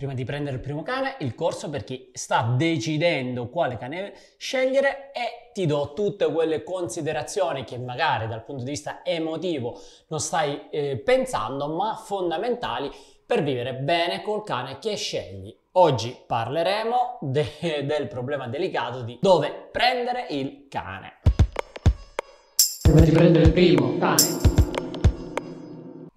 prima di prendere il primo cane, il corso per chi sta decidendo quale cane scegliere e ti do tutte quelle considerazioni che magari dal punto di vista emotivo non stai eh, pensando, ma fondamentali per vivere bene col cane che scegli. Oggi parleremo de- del problema delicato di dove prendere il cane. Prima di prendere il primo cane?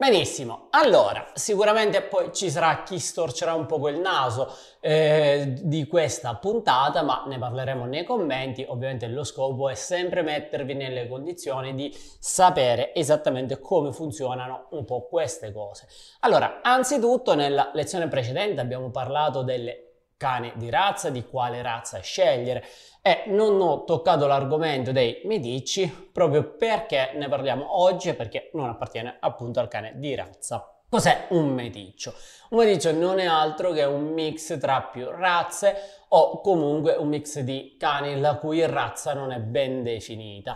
Benissimo, allora sicuramente poi ci sarà chi storcerà un po' il naso eh, di questa puntata, ma ne parleremo nei commenti. Ovviamente lo scopo è sempre mettervi nelle condizioni di sapere esattamente come funzionano un po' queste cose. Allora, anzitutto nella lezione precedente abbiamo parlato delle cane di razza, di quale razza scegliere e non ho toccato l'argomento dei medici proprio perché ne parliamo oggi e perché non appartiene appunto al cane di razza. Cos'è un meticcio? Un meticcio non è altro che un mix tra più razze o comunque un mix di cani la cui razza non è ben definita.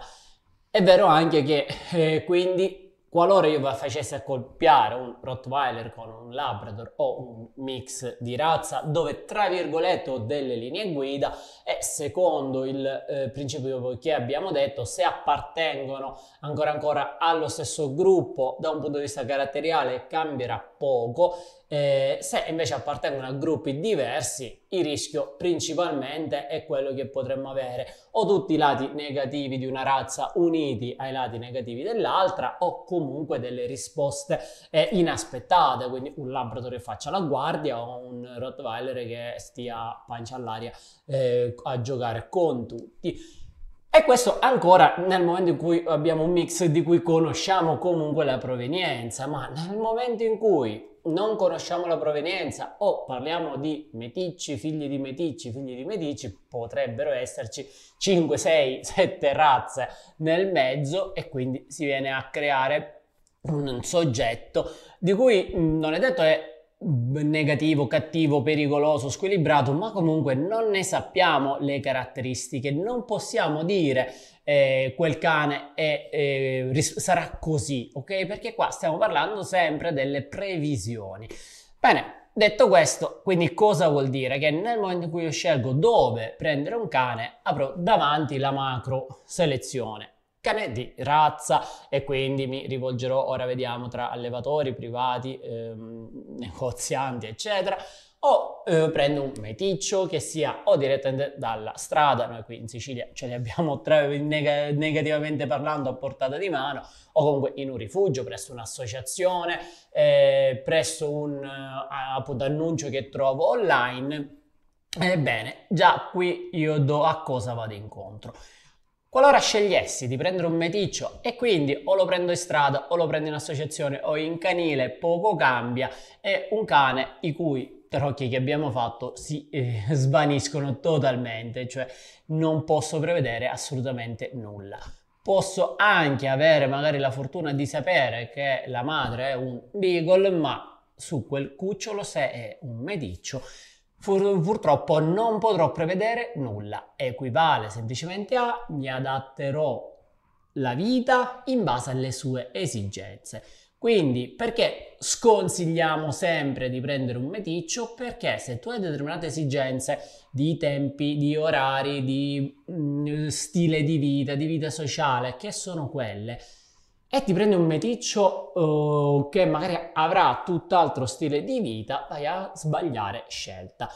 È vero anche che eh, quindi Qualora io facessi accoppiare un Rottweiler con un Labrador o un mix di razza dove tra virgolette ho delle linee guida e secondo il eh, principio che abbiamo detto se appartengono ancora ancora allo stesso gruppo da un punto di vista caratteriale cambierà poco eh, se invece appartengono a gruppi diversi, il rischio principalmente è quello che potremmo avere o tutti i lati negativi di una razza uniti ai lati negativi dell'altra o comunque delle risposte eh, inaspettate, quindi un labrador che faccia la guardia o un rottweiler che stia pancia all'aria eh, a giocare con tutti. E questo ancora nel momento in cui abbiamo un mix di cui conosciamo comunque la provenienza, ma nel momento in cui non conosciamo la provenienza o parliamo di meticci, figli di meticci, figli di meticci, potrebbero esserci 5, 6, 7 razze nel mezzo e quindi si viene a creare un soggetto di cui mm, non è detto che negativo, cattivo, pericoloso, squilibrato, ma comunque non ne sappiamo le caratteristiche, non possiamo dire eh, quel cane è, eh, ris- sarà così, ok? Perché qua stiamo parlando sempre delle previsioni. Bene, Detto questo, quindi cosa vuol dire? Che nel momento in cui io scelgo dove prendere un cane, avrò davanti la macro selezione cane di razza e quindi mi rivolgerò, ora vediamo, tra allevatori, privati, ehm, negozianti, eccetera, o eh, prendo un meticcio che sia o direttamente dalla strada, noi qui in Sicilia ce li abbiamo tra, neg- negativamente parlando a portata di mano, o comunque in un rifugio, presso un'associazione, eh, presso un eh, d'annuncio che trovo online. Ebbene, già qui io do a cosa vado incontro. Qualora scegliessi di prendere un meticcio e quindi o lo prendo in strada o lo prendo in associazione o in canile, poco cambia, è un cane i cui tarocchi che abbiamo fatto si eh, svaniscono totalmente, cioè non posso prevedere assolutamente nulla. Posso anche avere magari la fortuna di sapere che la madre è un beagle, ma su quel cucciolo se è un meticcio purtroppo non potrò prevedere nulla, equivale semplicemente a mi adatterò la vita in base alle sue esigenze. Quindi perché sconsigliamo sempre di prendere un meticcio? Perché se tu hai determinate esigenze di tempi, di orari, di mh, mm, stile di vita, di vita sociale, che sono quelle, e ti prendi un meticcio eh, che magari avrà tutt'altro stile di vita, vai a sbagliare scelta.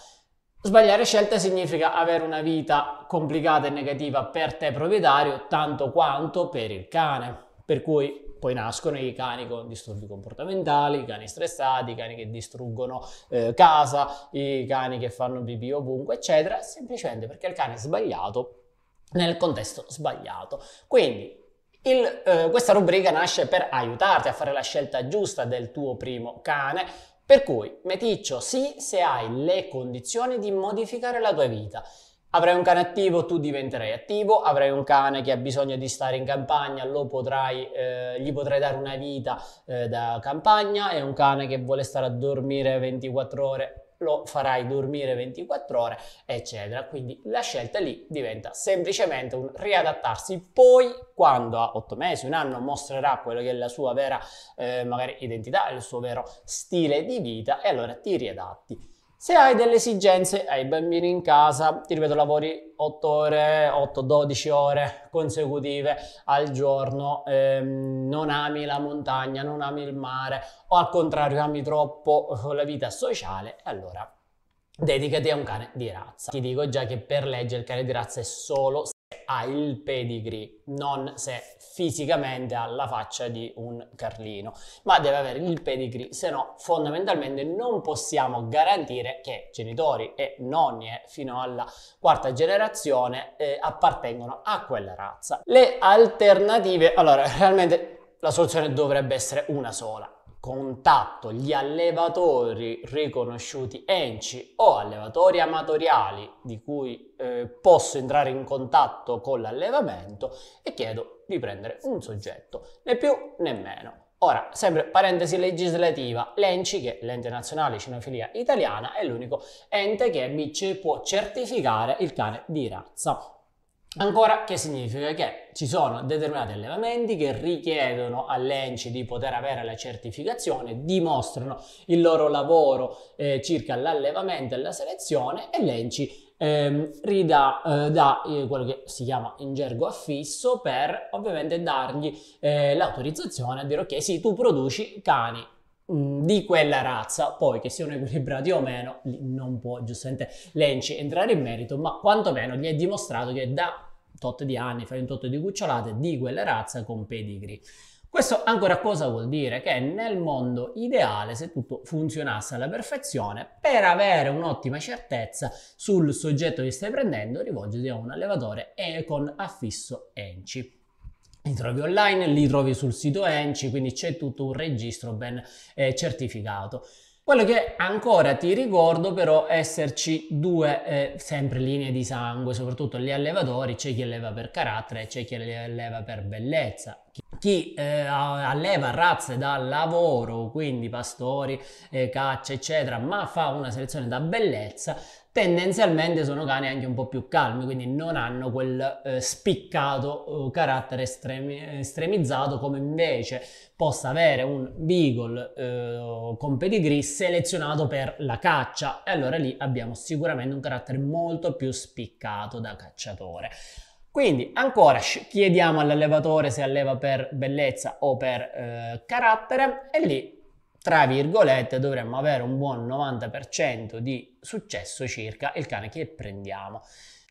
Sbagliare scelta significa avere una vita complicata e negativa per te proprietario, tanto quanto per il cane. Per cui poi nascono i cani con disturbi comportamentali, i cani stressati, i cani che distruggono eh, casa, i cani che fanno pipì ovunque, eccetera, semplicemente perché il cane è sbagliato nel contesto sbagliato. Quindi il, eh, questa rubrica nasce per aiutarti a fare la scelta giusta del tuo primo cane, per cui meticcio sì se hai le condizioni di modificare la tua vita. Avrai un cane attivo, tu diventerai attivo, avrai un cane che ha bisogno di stare in campagna, potrai, eh, gli potrai dare una vita eh, da campagna, è un cane che vuole stare a dormire 24 ore, lo farai dormire 24 ore, eccetera. Quindi la scelta lì diventa semplicemente un riadattarsi. Poi, quando a 8 mesi, un anno, mostrerà quello che è la sua vera eh, magari identità, il suo vero stile di vita, e allora ti riadatti. Se hai delle esigenze, hai bambini in casa, ti ripeto, lavori 8 ore, 8-12 ore consecutive al giorno, ehm, non ami la montagna, non ami il mare o al contrario ami troppo la vita sociale, allora dedicati a un cane di razza. Ti dico già che per legge il cane di razza è solo ha il pedigree, non se fisicamente ha la faccia di un Carlino, ma deve avere il pedigree, se no fondamentalmente non possiamo garantire che genitori e nonni fino alla quarta generazione eh, appartengono a quella razza. Le alternative, allora realmente la soluzione dovrebbe essere una sola, contatto gli allevatori riconosciuti ENCI o allevatori amatoriali di cui eh, posso entrare in contatto con l'allevamento e chiedo di prendere un soggetto, né più né meno. Ora, sempre parentesi legislativa, l'ENCI, che è l'ente nazionale cinofilia italiana, è l'unico ente che mi può certificare il cane di razza. Ancora, che significa? Che ci sono determinati allevamenti che richiedono all'ENCI di poter avere la certificazione, dimostrano il loro lavoro eh, circa l'allevamento e la selezione e l'ENCI Ehm, ridà eh, da eh, quello che si chiama in gergo affisso per ovviamente dargli eh, l'autorizzazione a dire ok sì tu produci cani Mm, di quella razza, poi che siano equilibrati o meno, non può giustamente Lenci entrare in merito, ma quantomeno gli è dimostrato che da tot di anni, fai un tot di cucciolate di quella razza con pedigree. Questo ancora cosa vuol dire? Che nel mondo ideale, se tutto funzionasse alla perfezione, per avere un'ottima certezza sul soggetto che stai prendendo, rivolgiti a un allevatore e con affisso ENCI li trovi online, li trovi sul sito ENCI, quindi c'è tutto un registro ben eh, certificato. Quello che ancora ti ricordo però esserci due eh, sempre linee di sangue, soprattutto gli allevatori, c'è chi alleva per carattere e c'è chi alleva per bellezza. Chi eh, alleva razze da lavoro, quindi pastori, eh, cacce, eccetera, ma fa una selezione da bellezza, tendenzialmente sono cani anche un po' più calmi, quindi non hanno quel eh, spiccato eh, carattere estremi- estremizzato come invece possa avere un beagle eh, con pedigree selezionato per la caccia e allora lì abbiamo sicuramente un carattere molto più spiccato da cacciatore. Quindi ancora chiediamo all'allevatore se alleva per bellezza o per eh, carattere e lì tra virgolette dovremmo avere un buon 90% di successo circa il cane che prendiamo.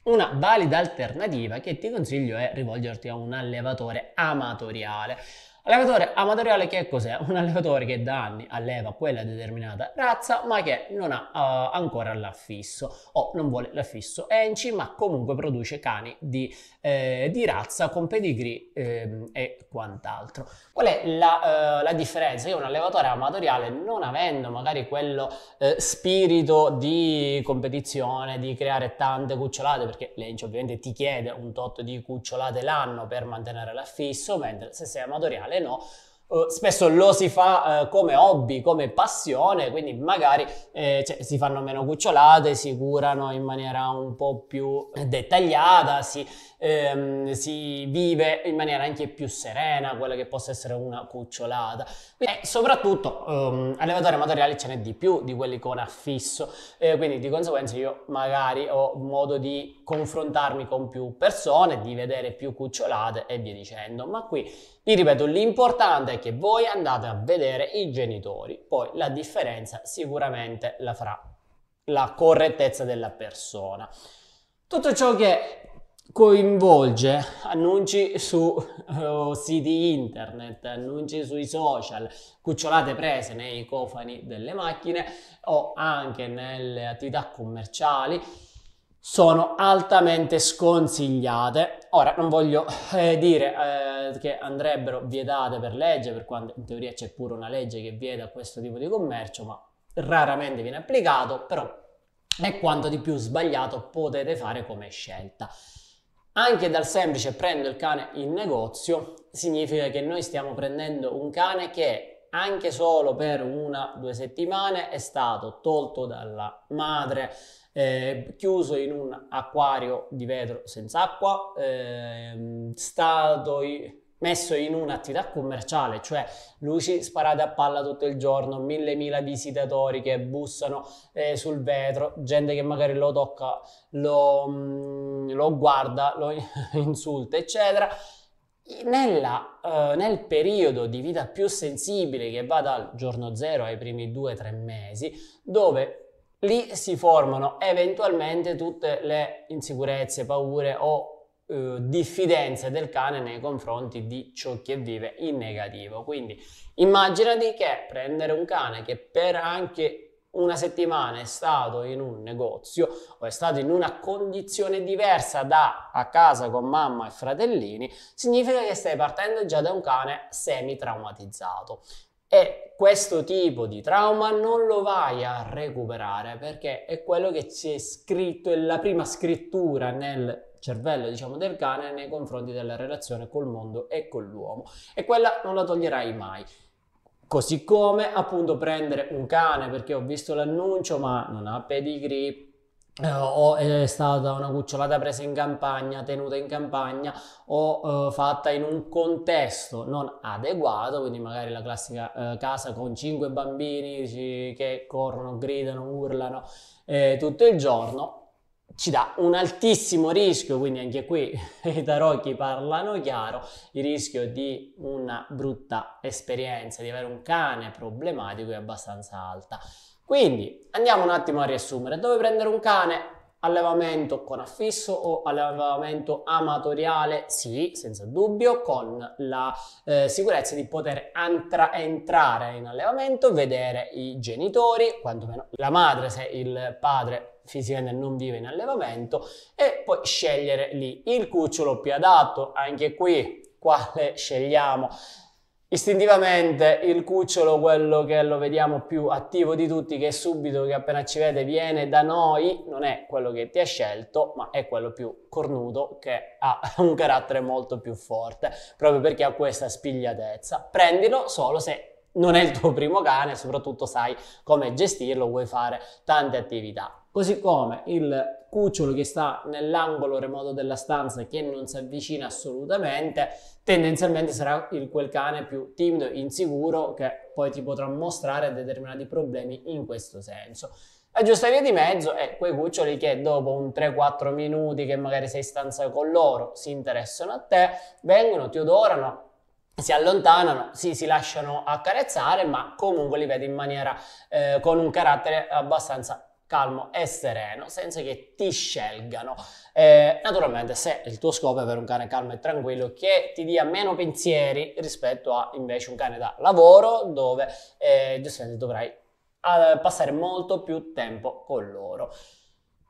Una valida alternativa che ti consiglio è rivolgerti a un allevatore amatoriale. Allevatore amatoriale che cos'è? Un allevatore che da anni alleva quella determinata razza ma che non ha uh, ancora l'affisso o non vuole l'affisso ENCI ma comunque produce cani di, eh, di razza con pedigree eh, e quant'altro. Qual è la, uh, la, differenza? Io un allevatore amatoriale non avendo magari quello eh, spirito di competizione, di creare tante cucciolate perché l'ENCI ovviamente ti chiede un tot di cucciolate l'anno per mantenere l'affisso mentre se sei amatoriale no? Eh, spesso lo si fa eh, come hobby, come passione, quindi magari eh, cioè, si fanno meno cucciolate, si curano in maniera un po' più dettagliata, si, ehm, si vive in maniera anche più serena quella che possa essere una cucciolata. E eh, soprattutto ehm, allevatore amatoriale ce n'è di più di quelli con affisso, eh, quindi di conseguenza io magari ho modo di confrontarmi con più persone, di vedere più cucciolate e via dicendo. Ma qui vi ripeto, l'importante è perché voi andate a vedere i genitori, poi la differenza sicuramente la farà la correttezza della persona. Tutto ciò che coinvolge annunci su uh, siti internet, annunci sui social, cucciolate prese nei cofani delle macchine o anche nelle attività commerciali sono altamente sconsigliate. Ora non voglio eh, dire eh, che andrebbero vietate per legge, per quanto in teoria c'è pure una legge che vieta questo tipo di commercio, ma raramente viene applicato, però è quanto di più sbagliato potete fare come scelta. Anche dal semplice prendo il cane in negozio significa che noi stiamo prendendo un cane che anche solo per una o due settimane è stato tolto dalla madre, eh, chiuso in un acquario di vetro senza acqua, eh, stato messo in un'attività commerciale, cioè luci sparate a palla tutto il giorno, mille mila visitatori che bussano eh, sul vetro, gente che magari lo tocca, lo, mm, lo guarda, lo insulta, eccetera nella, eh, nel periodo di vita più sensibile che va dal giorno 0 ai primi 2-3 mesi, dove lì si formano eventualmente tutte le insicurezze, paure o eh, diffidenze del cane nei confronti di ciò che vive in negativo. Quindi immaginati che prendere un cane che per anche una settimana è stato in un negozio o è stato in una condizione diversa da a casa con mamma e fratellini, significa che stai partendo già da un cane semi-traumatizzato. E questo tipo di trauma non lo vai a recuperare perché è quello che c'è scritto, è la prima scrittura nel cervello diciamo del cane nei confronti della relazione col mondo e con l'uomo e quella non la toglierai mai Così come appunto prendere un cane perché ho visto l'annuncio ma non ha pedigree eh, o è stata una cucciolata presa in campagna, tenuta in campagna o eh, fatta in un contesto non adeguato, quindi magari la classica eh, casa con cinque bambini che corrono, gridano, urlano eh, tutto il giorno ci dà un altissimo rischio, quindi anche qui i tarocchi parlano chiaro, il rischio di una brutta esperienza, di avere un cane problematico è abbastanza alta. Quindi andiamo un attimo a riassumere, dove prendere un cane? allevamento con affisso o allevamento amatoriale? Sì, senza dubbio, con la eh, sicurezza di poter antra- entrare in allevamento, vedere i genitori, quantomeno la madre se il padre fisicamente non vive in allevamento e poi scegliere lì il cucciolo più adatto, anche qui quale scegliamo. Istintivamente il cucciolo, quello che lo vediamo più attivo di tutti, che subito che appena ci vede viene da noi, non è quello che ti ha scelto, ma è quello più cornuto che ha un carattere molto più forte, proprio perché ha questa spigliatezza. Prendilo solo se non è il tuo primo cane, soprattutto sai come gestirlo, vuoi fare tante attività. Così come il cucciolo che sta nell'angolo remoto della stanza che non si avvicina assolutamente, tendenzialmente sarà il, quel cane più timido, e insicuro, che poi ti potrà mostrare determinati problemi in questo senso. La giusta via di mezzo è quei cuccioli che dopo un 3-4 minuti che magari sei in stanza con loro, si interessano a te, vengono, ti odorano, si allontanano, sì, si lasciano accarezzare, ma comunque li vedi in maniera eh, con un carattere abbastanza calmo e sereno senza che ti scelgano. Eh, naturalmente se il tuo scopo è avere un cane calmo e tranquillo che ti dia meno pensieri rispetto a invece un cane da lavoro dove eh, giustamente dovrai eh, passare molto più tempo con loro.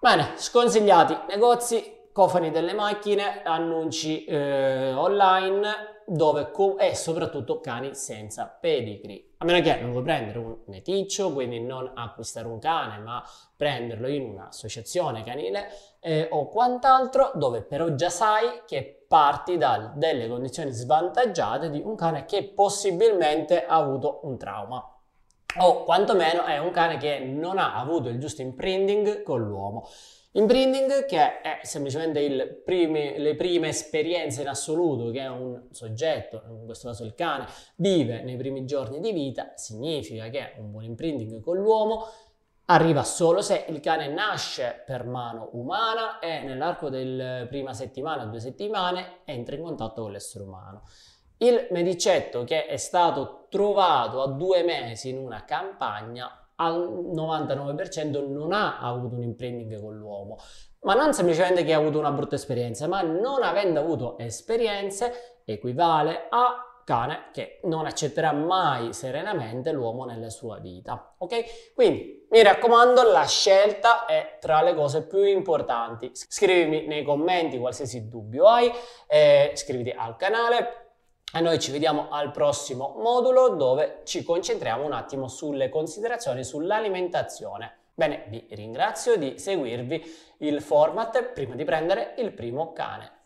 Bene, sconsigliati negozi, cofani delle macchine, annunci eh, online dove, e soprattutto cani senza pedigree. A meno che non vuoi prendere un meticcio, quindi non acquistare un cane, ma prenderlo in un'associazione canile eh, o quant'altro, dove però già sai che parti da delle condizioni svantaggiate di un cane che possibilmente ha avuto un trauma o quantomeno è un cane che non ha avuto il giusto imprinting con l'uomo. Imprinting che è semplicemente prime, le prime esperienze in assoluto che un soggetto, in questo caso il cane, vive nei primi giorni di vita, significa che un buon imprinting con l'uomo arriva solo se il cane nasce per mano umana e nell'arco della prima settimana o due settimane entra in contatto con l'essere umano. Il medicetto che è stato trovato a due mesi in una campagna al 99% non ha avuto un imprinting con l'uomo, ma non semplicemente che ha avuto una brutta esperienza, ma non avendo avuto esperienze equivale a cane che non accetterà mai serenamente l'uomo nella sua vita. Ok? Quindi mi raccomando, la scelta è tra le cose più importanti. Scrivimi nei commenti qualsiasi dubbio hai, eh, iscriviti al canale, e noi ci vediamo al prossimo modulo dove ci concentriamo un attimo sulle considerazioni sull'alimentazione. Bene, vi ringrazio di seguirvi il format prima di prendere il primo cane.